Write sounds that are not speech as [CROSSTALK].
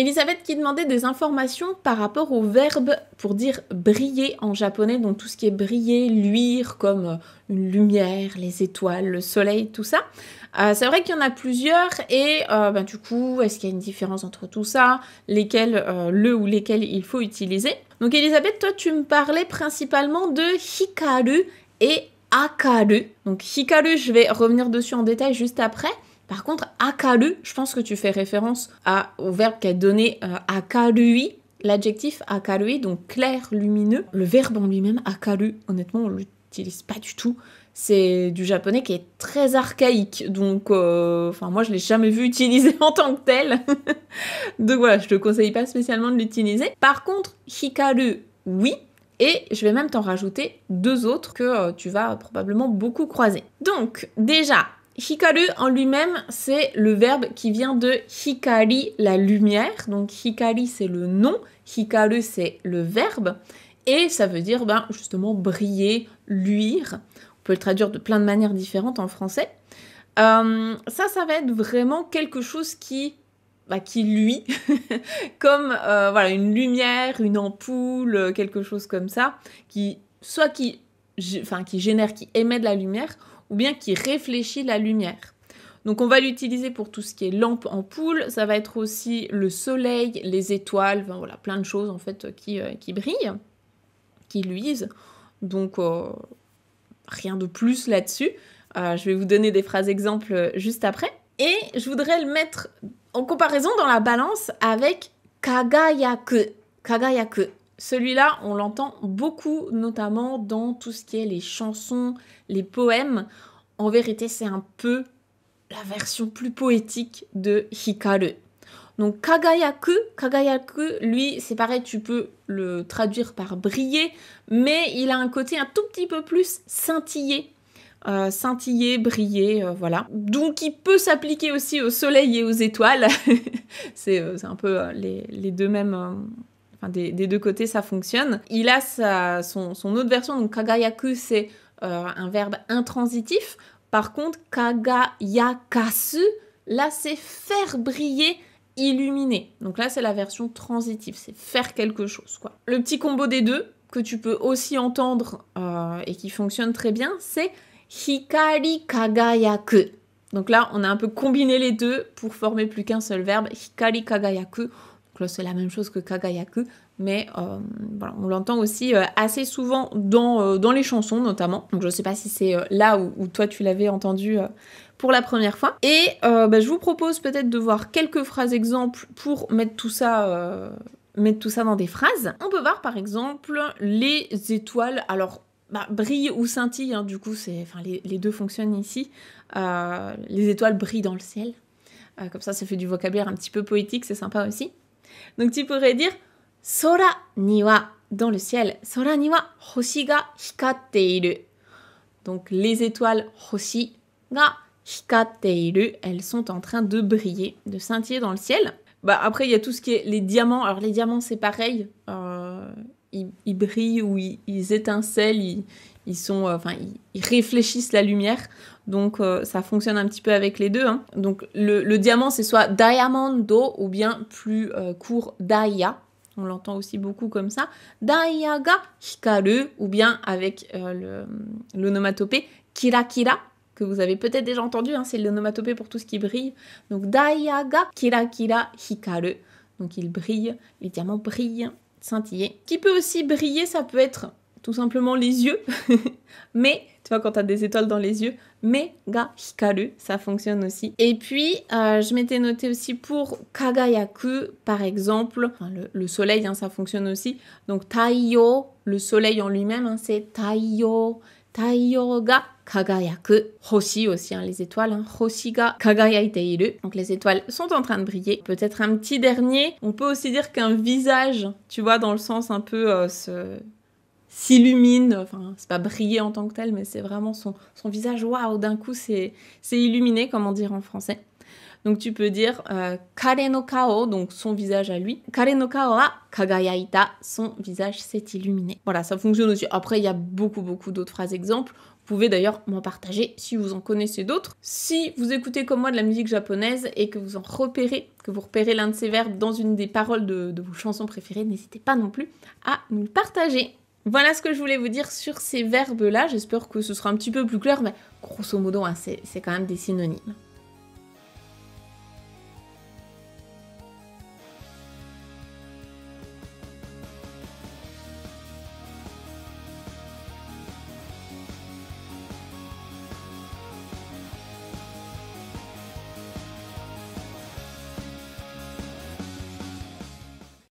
Elisabeth qui demandait des informations par rapport au verbe pour dire briller en japonais, donc tout ce qui est briller, luire comme euh, une lumière, les étoiles, le soleil, tout ça. Euh, c'est vrai qu'il y en a plusieurs et euh, ben, du coup, est-ce qu'il y a une différence entre tout ça Lesquels, le ou lesquels il faut utiliser Donc Elisabeth, toi tu me parlais principalement de hikaru et akaru. Donc hikaru, je vais revenir dessus en détail juste après. Par contre, akaru, je pense que tu fais référence au verbe qui a donné euh, akaru l'adjectif akarui, donc clair, lumineux. Le verbe en lui-même, akaru, honnêtement, on ne l'utilise pas du tout. C'est du japonais qui est très archaïque, donc euh, enfin moi je l'ai jamais vu [LAUGHS] utilisé en tant que tel. [LAUGHS] donc voilà, je te conseille pas spécialement de l'utiliser. Par contre, hikaru, oui, et je vais même t'en rajouter deux autres que euh, tu vas probablement beaucoup croiser. Donc déjà, Hikaru en lui-même, c'est le verbe qui vient de hikari, la lumière. Donc hikari, c'est le nom, hikaru, c'est le verbe. Et ça veut dire ben, justement briller, luire. On peut le traduire de plein de manières différentes en français. Euh, ça, ça va être vraiment quelque chose qui, bah, qui luit, [LAUGHS] comme euh, voilà, une lumière, une ampoule, euh, quelque chose comme ça, qui soit qui, qui génère, qui émet de la lumière, ou bien qui réfléchit la lumière. Donc on va l'utiliser pour tout ce qui est lampe poule ça va être aussi le soleil, les étoiles, voilà, plein de choses en fait qui, euh, qui brillent, qui luisent. Donc euh, rien de plus là-dessus. Euh, je vais vous donner des phrases exemples juste après. Et je voudrais le mettre en comparaison dans la balance avec kagayaku. Kagayaku. Celui-là, on l'entend beaucoup, notamment dans tout ce qui est les chansons, les poèmes. En vérité, c'est un peu la version plus poétique de Hikaru. Donc kagayaku, kagayaku, lui, c'est pareil, tu peux le traduire par briller, mais il a un côté un tout petit peu plus scintillé. Euh, scintillé, scintiller, briller, euh, voilà. Donc il peut s'appliquer aussi au soleil et aux étoiles. [LAUGHS] Euh, c'est un peu les, deux mêmes enfin des, deux côtés ça fonctionne. Il a son, autre version, donc kagayaku c'est euh, un verbe intransitif. Par contre, kagayakasu, là c'est faire briller, illuminer. Donc là c'est la version transitive, c'est faire quelque chose quoi. Le petit combo des deux que tu peux aussi entendre euh, et qui fonctionne très bien, c'est hikari kagayaku. Donc là, on a un peu combiné les deux pour former plus qu'un seul verbe, hikari kagayaku c'est la même chose que Kagayaku, mais euh, on l'entend aussi euh, assez souvent dans, euh, dans, les chansons notamment. Donc je sais pas si c'est là où, toi tu l'avais entendu pour la première fois. Et bah, je vous propose peut-être de voir quelques phrases exemples pour mettre tout ça. mettre tout ça dans des phrases. On peut voir par exemple les étoiles. Alors bah, brille ou scintillent. Hein, du coup, c'est, enfin, les, deux fonctionnent ici. les étoiles brillent dans le ciel. comme ça, ça fait du vocabulaire un petit peu poétique, c'est sympa aussi. Donc tu pourrais dire Sora niwa dans le ciel. Sora niwa hoshi ga iru. Donc les étoiles hoshi ga iru, elles sont en train de briller, de scintiller dans le ciel. Bah après il y a tout ce qui est les diamants. Alors les diamants c'est pareil. Euh, ils, brillent ou ils, étincellent, ils, sont, euh, enfin, ils, réfléchissent la lumière. Donc euh, ça fonctionne un petit peu avec les deux. Hein. Donc le, diamant c'est soit diamando ou bien plus euh, court daya. On l'entend aussi beaucoup comme ça. Daya ga hikaru ou bien avec l'onomatopée kira kira que vous avez peut-être déjà entendu. Hein, c'est l'onomatopée pour tout ce qui brille. Donc daya ga kira kira hikaru. Donc il brille, les diamants brillent scintiller. Qui peut aussi briller, ça peut être tout simplement les yeux. [LAUGHS] mais, tu vois, quand t'as des étoiles dans les yeux, mega hikaru, ça fonctionne aussi. Et puis, euh, je m'étais noté aussi pour kagayaku, par exemple, le, soleil, hein, ça fonctionne aussi. Donc, taiyo, le soleil en lui-même, hein, c'est taiyo. Taiyo kagaya kagayaku. Hoshi aussi, hein, les étoiles. Hein. Hoshi ga kagayaiteiru. Donc les étoiles sont en train de briller. Peut-être un petit dernier. On peut aussi dire qu'un visage, tu vois, dans le sens un peu euh, s'illumine, enfin c'est pas briller en tant que tel, mais c'est vraiment son, son visage, waouh, d'un coup c'est illuminé, comment dire en français. Donc tu peux dire karenokao euh, Kare no kao, donc son visage à lui. Kare no kao wa kagayaita, son visage s'est illuminé. Voilà, ça fonctionne aussi. Après, il y a beaucoup, beaucoup d'autres phrases exemples. Vous pouvez d'ailleurs m'en partager si vous en connaissez d'autres. Si vous écoutez comme moi de la musique japonaise et que vous en repérez, que vous repérez l'un de ces verbes dans une des paroles de, vos chansons préférées, n'hésitez pas non plus à nous le partager. Voilà ce que je voulais vous dire sur ces verbes-là. J'espère que ce sera un petit peu plus clair, mais grosso modo, hein, c'est quand même des synonymes.